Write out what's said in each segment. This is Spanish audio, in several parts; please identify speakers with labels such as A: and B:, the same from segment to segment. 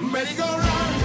A: Merry-go-round.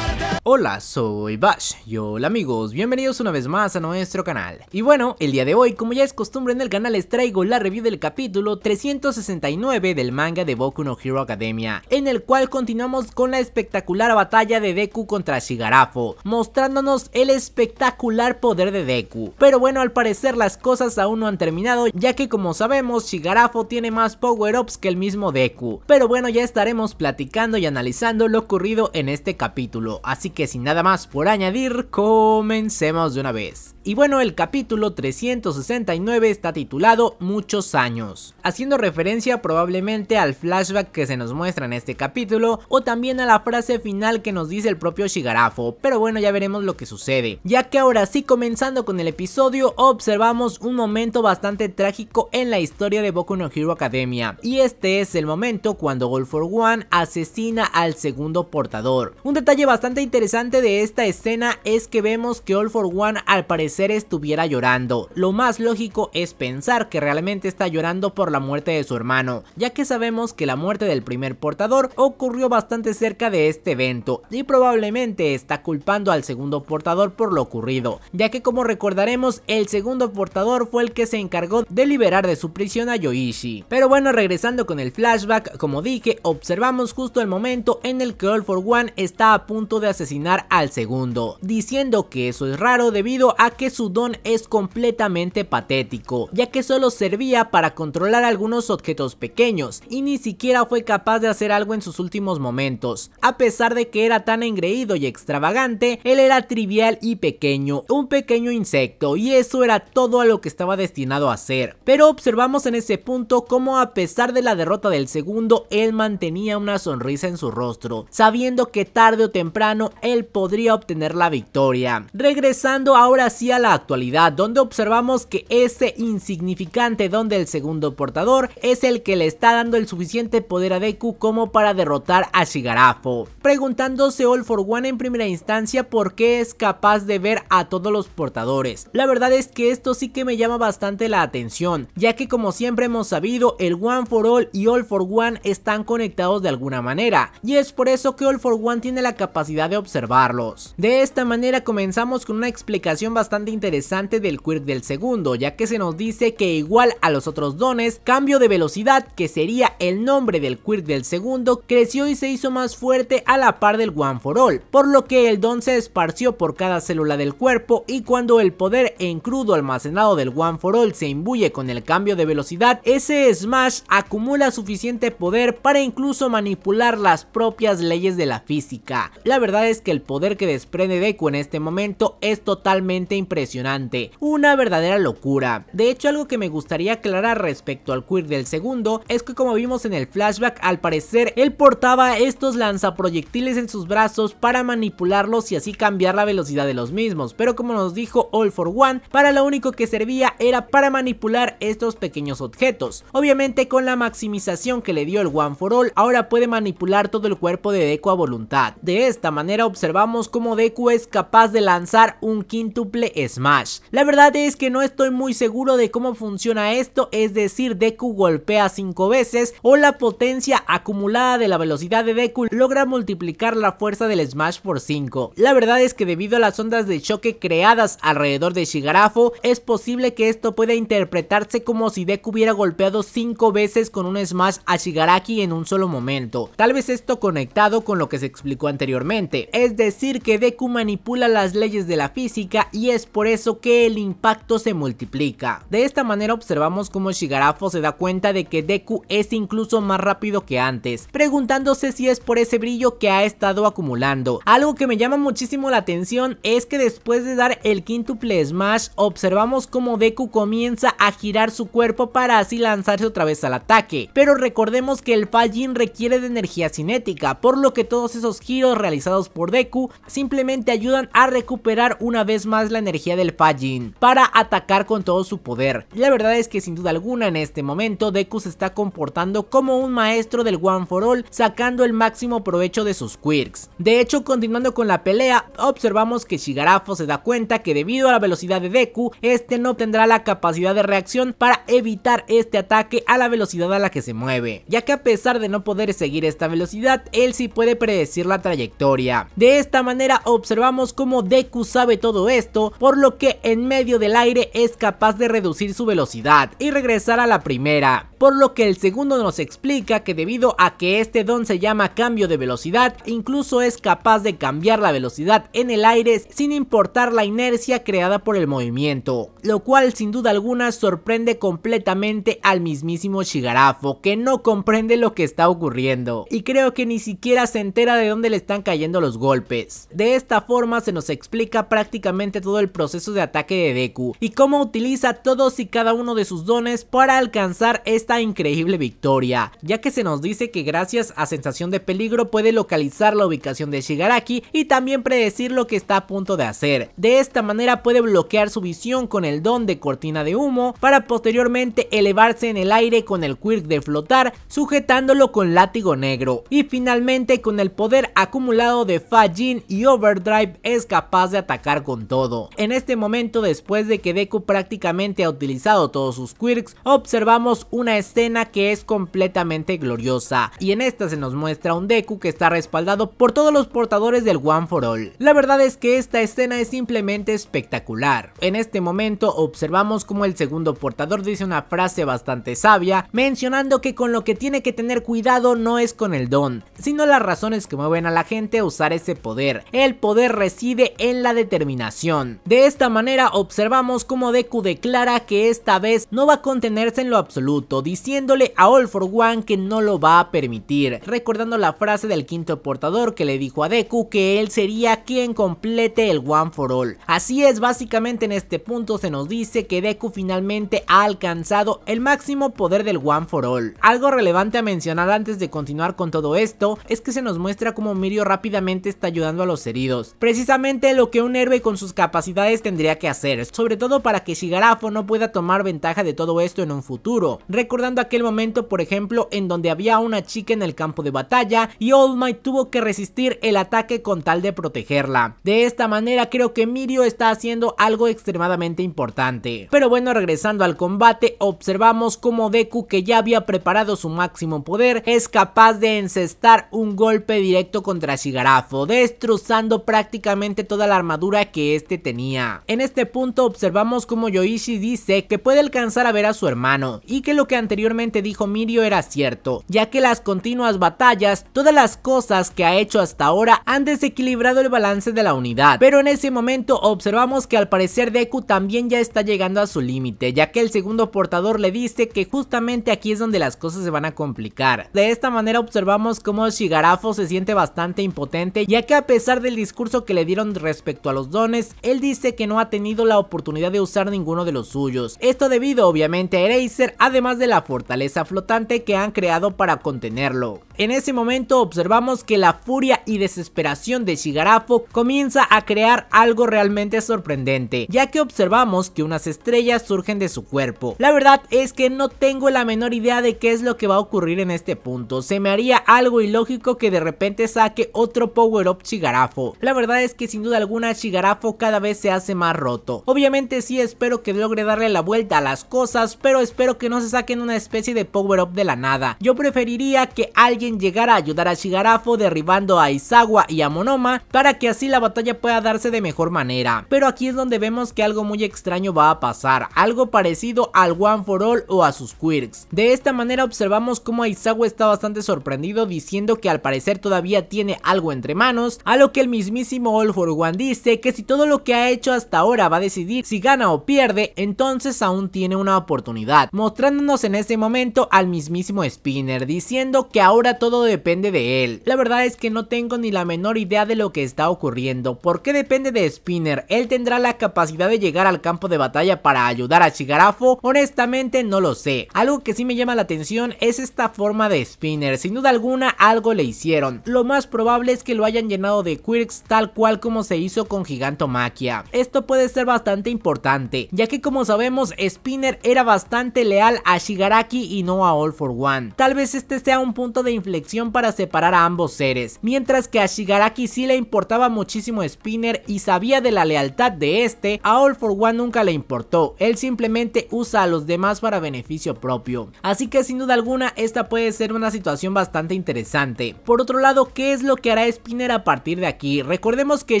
A: Hola, soy Bash y hola amigos, bienvenidos una vez más a nuestro canal. Y bueno, el día de hoy, como ya es costumbre en el canal, les traigo la review del capítulo 369 del manga de Boku no Hero Academia, en el cual continuamos con la espectacular batalla de Deku contra Shigarafo, mostrándonos el espectacular poder de Deku. Pero bueno, al parecer las cosas aún no han terminado, ya que como sabemos, Shigarafo tiene más power-ups que el mismo Deku. Pero bueno, ya estaremos platicando y analizando lo ocurrido en este capítulo, así que sin nada más por añadir, comencemos de una vez. Y bueno, el capítulo 369 está titulado Muchos años, haciendo referencia probablemente al flashback que se nos muestra en este capítulo o también a la frase final que nos dice el propio Shigarafo, pero bueno ya veremos lo que sucede, ya que ahora sí comenzando con el episodio observamos un momento bastante trágico en la historia de Boku no Hero Academia y este es el momento cuando All for One asesina al segundo portador. Un detalle bastante interesante de esta escena es que vemos que All for One al parecer ser estuviera llorando. Lo más lógico es pensar que realmente está llorando por la muerte de su hermano, ya que sabemos que la muerte del primer portador ocurrió bastante cerca de este evento y probablemente está culpando al segundo portador por lo ocurrido, ya que como recordaremos el segundo portador fue el que se encargó de liberar de su prisión a Yoishi. Pero bueno, regresando con el flashback, como dije, observamos justo el momento en el que All for One está a punto de asesinar al segundo, diciendo que eso es raro debido a que su don es completamente patético, ya que solo servía para controlar algunos objetos pequeños y ni siquiera fue capaz de hacer algo en sus últimos momentos. A pesar de que era tan engreído y extravagante, él era trivial y pequeño, un pequeño insecto y eso era todo a lo que estaba destinado a ser. Pero observamos en ese punto cómo a pesar de la derrota del segundo, él mantenía una sonrisa en su rostro, sabiendo que tarde o temprano él podría obtener la victoria. Regresando ahora sí la actualidad, donde observamos que ese insignificante don del segundo portador es el que le está dando el suficiente poder a Deku como para derrotar a Shigarafo. Preguntándose All for One en primera instancia por qué es capaz de ver a todos los portadores. La verdad es que esto sí que me llama bastante la atención, ya que como siempre hemos sabido, el One for All y All for One están conectados de alguna manera, y es por eso que All for One tiene la capacidad de observarlos. De esta manera comenzamos con una explicación bastante interesante del quirk del segundo, ya que se nos dice que igual a los otros dones, cambio de velocidad, que sería el nombre del quirk del segundo, creció y se hizo más fuerte a la par del One for All, por lo que el don se esparció por cada célula del cuerpo y cuando el poder en crudo almacenado del One for All se imbuye con el cambio de velocidad, ese Smash acumula suficiente poder para incluso manipular las propias leyes de la física. La verdad es que el poder que desprende Deku en este momento es totalmente impresionante impresionante, una verdadera locura. De hecho, algo que me gustaría aclarar respecto al queer del segundo es que como vimos en el flashback, al parecer él portaba estos lanzaproyectiles en sus brazos para manipularlos y así cambiar la velocidad de los mismos, pero como nos dijo All for One, para lo único que servía era para manipular estos pequeños objetos. Obviamente con la maximización que le dio el One for All, ahora puede manipular todo el cuerpo de Deku a voluntad. De esta manera observamos cómo Deku es capaz de lanzar un quíntuple Smash. La verdad es que no estoy muy seguro de cómo funciona esto, es decir, Deku golpea 5 veces o la potencia acumulada de la velocidad de Deku logra multiplicar la fuerza del Smash por 5. La verdad es que debido a las ondas de choque creadas alrededor de Shigarafo, es posible que esto pueda interpretarse como si Deku hubiera golpeado 5 veces con un Smash a Shigaraki en un solo momento. Tal vez esto conectado con lo que se explicó anteriormente, es decir que Deku manipula las leyes de la física y es por eso que el impacto se multiplica. De esta manera observamos cómo Shigarafo se da cuenta de que Deku es incluso más rápido que antes, preguntándose si es por ese brillo que ha estado acumulando. Algo que me llama muchísimo la atención es que después de dar el quintuple Smash, observamos cómo Deku comienza a girar su cuerpo para así lanzarse otra vez al ataque. Pero recordemos que el Fajin requiere de energía cinética, por lo que todos esos giros realizados por Deku simplemente ayudan a recuperar una vez más la energía del Fajin para atacar con todo su poder. La verdad es que sin duda alguna en este momento Deku se está comportando como un maestro del One for All sacando el máximo provecho de sus quirks. De hecho continuando con la pelea observamos que Shigarafo se da cuenta que debido a la velocidad de Deku este no tendrá la capacidad de reacción para evitar este ataque a la velocidad a la que se mueve, ya que a pesar de no poder seguir esta velocidad él sí puede predecir la trayectoria. De esta manera observamos cómo Deku sabe todo esto por lo que en medio del aire es capaz de reducir su velocidad y regresar a la primera, por lo que el segundo nos explica que debido a que este don se llama cambio de velocidad, incluso es capaz de cambiar la velocidad en el aire sin importar la inercia creada por el movimiento, lo cual sin duda alguna sorprende completamente al mismísimo Shigarafo, que no comprende lo que está ocurriendo, y creo que ni siquiera se entera de dónde le están cayendo los golpes. De esta forma se nos explica prácticamente todo el proceso de ataque de Deku y cómo utiliza todos y cada uno de sus dones para alcanzar esta increíble victoria, ya que se nos dice que gracias a sensación de peligro puede localizar la ubicación de Shigaraki y también predecir lo que está a punto de hacer. De esta manera puede bloquear su visión con el don de cortina de humo para posteriormente elevarse en el aire con el quirk de flotar sujetándolo con látigo negro y finalmente con el poder acumulado de Fajin y Overdrive es capaz de atacar con todo en este momento después de que Deku prácticamente ha utilizado todos sus quirks, observamos una escena que es completamente gloriosa, y en esta se nos muestra un Deku que está respaldado por todos los portadores del One for All. La verdad es que esta escena es simplemente espectacular. En este momento observamos como el segundo portador dice una frase bastante sabia, mencionando que con lo que tiene que tener cuidado no es con el don, sino las razones que mueven a la gente a usar ese poder. El poder reside en la determinación. De esta manera observamos cómo Deku declara que esta vez no va a contenerse en lo absoluto, diciéndole a All for One que no lo va a permitir, recordando la frase del quinto portador que le dijo a Deku que él sería quien complete el One for All. Así es, básicamente en este punto se nos dice que Deku finalmente ha alcanzado el máximo poder del One for All. Algo relevante a mencionar antes de continuar con todo esto es que se nos muestra cómo Mirio rápidamente está ayudando a los heridos, precisamente lo que un héroe con sus capacidades tendría que hacer, sobre todo para que Shigarafo no pueda tomar ventaja de todo esto en un futuro, recordando aquel momento por ejemplo en donde había una chica en el campo de batalla y All Might tuvo que resistir el ataque con tal de protegerla. De esta manera creo que Mirio está haciendo algo extremadamente importante. Pero bueno, regresando al combate, observamos como Deku que ya había preparado su máximo poder, es capaz de encestar un golpe directo contra Shigarafo, destrozando prácticamente toda la armadura que este tenía. En este punto observamos como Yoichi dice que puede alcanzar a ver a su hermano y que lo que anteriormente dijo Mirio era cierto, ya que las continuas batallas, todas las cosas que ha hecho hasta ahora han desequilibrado el balance de la unidad, pero en ese momento observamos que al parecer Deku también ya está llegando a su límite, ya que el segundo portador le dice que justamente aquí es donde las cosas se van a complicar. De esta manera observamos cómo Shigarafo se siente bastante impotente, ya que a pesar del discurso que le dieron respecto a los dones, él dice que no ha tenido la oportunidad de usar ninguno de los suyos. Esto debido obviamente a Eraser, además de la fortaleza flotante que han creado para contenerlo. En ese momento observamos que la furia y desesperación de Shigarafo comienza a crear algo realmente sorprendente, ya que observamos que unas estrellas surgen de su cuerpo. La verdad es que no tengo la menor idea de qué es lo que va a ocurrir en este punto, se me haría algo ilógico que de repente saque otro Power Up Shigarafo. La verdad es que sin duda alguna Shigarafo cada vez se hace más roto. Obviamente sí espero que logre darle la vuelta a las cosas, pero espero que no se saquen una especie de Power Up de la nada. Yo preferiría que alguien llegar a ayudar a Shigarafo derribando a Izawa y a Monoma para que así la batalla pueda darse de mejor manera. Pero aquí es donde vemos que algo muy extraño va a pasar, algo parecido al One for All o a sus quirks. De esta manera observamos cómo Aizawa está bastante sorprendido diciendo que al parecer todavía tiene algo entre manos, a lo que el mismísimo All for One dice que si todo lo que ha hecho hasta ahora va a decidir si gana o pierde, entonces aún tiene una oportunidad, mostrándonos en ese momento al mismísimo Spinner diciendo que ahora todo depende de él. La verdad es que no tengo ni la menor idea de lo que está ocurriendo. ¿Por qué depende de Spinner? ¿Él tendrá la capacidad de llegar al campo de batalla para ayudar a Shigarafo? Honestamente no lo sé. Algo que sí me llama la atención es esta forma de Spinner. Sin duda alguna algo le hicieron. Lo más probable es que lo hayan llenado de quirks tal cual como se hizo con Gigantomachia Esto puede ser bastante importante, ya que como sabemos Spinner era bastante leal a Shigaraki y no a All for One. Tal vez este sea un punto de inflexión para separar a ambos seres, mientras que a Shigaraki sí le importaba muchísimo Spinner y sabía de la lealtad de este, a All for One nunca le importó, él simplemente usa a los demás para beneficio propio. Así que sin duda alguna esta puede ser una situación bastante interesante. Por otro lado, ¿qué es lo que hará Spinner a partir de aquí? Recordemos que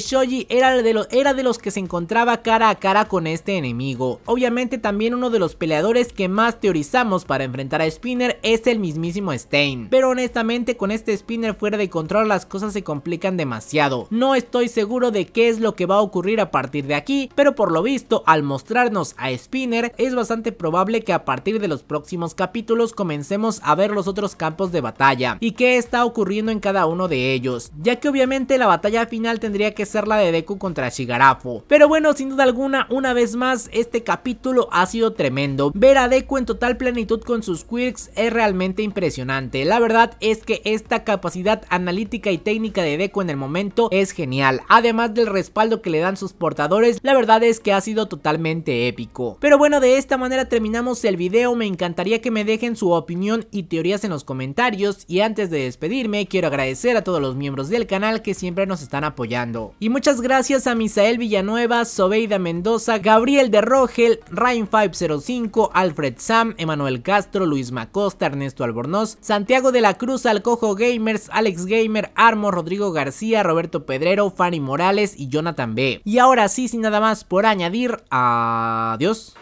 A: Shoji era de, los, que se encontraba cara a cara con este enemigo. Obviamente también uno de los peleadores que más teorizamos para enfrentar a Spinner es el mismísimo Stain, Pero honestamente con este spinner fuera de control las cosas se complican demasiado. No estoy seguro de qué es lo que va a ocurrir a partir de aquí, pero por lo visto al mostrarnos a Spinner es bastante probable que a partir de los próximos capítulos comencemos a ver los otros campos de batalla y qué está ocurriendo en cada uno de ellos, ya que obviamente la batalla final tendría que ser la de Deku contra Shigarafo. Pero bueno, sin duda alguna, una vez más, este capítulo ha sido tremendo. Ver a Deku en total plenitud con sus quirks es realmente impresionante. La verdad es que esta capacidad analítica y técnica de Deco en el momento es genial, además del respaldo que le dan sus portadores, la verdad es que ha sido totalmente épico. Pero bueno, de esta manera terminamos el video, me encantaría que me dejen su opinión y teorías en los comentarios y antes de despedirme quiero agradecer a todos los miembros del canal que siempre nos están apoyando. Y muchas gracias a Misael Villanueva, Sobeida Mendoza, Gabriel de Rogel, Rain505, Alfred Sam, Emanuel Castro, Luis Macosta, Ernesto Albornoz, Santiago de la Cruz, al Alcojo Gamers, Alex Gamer, Armo, Rodrigo García, Roberto Pedrero, Fanny Morales y Jonathan B. Y ahora sí, sin nada más por añadir, adiós.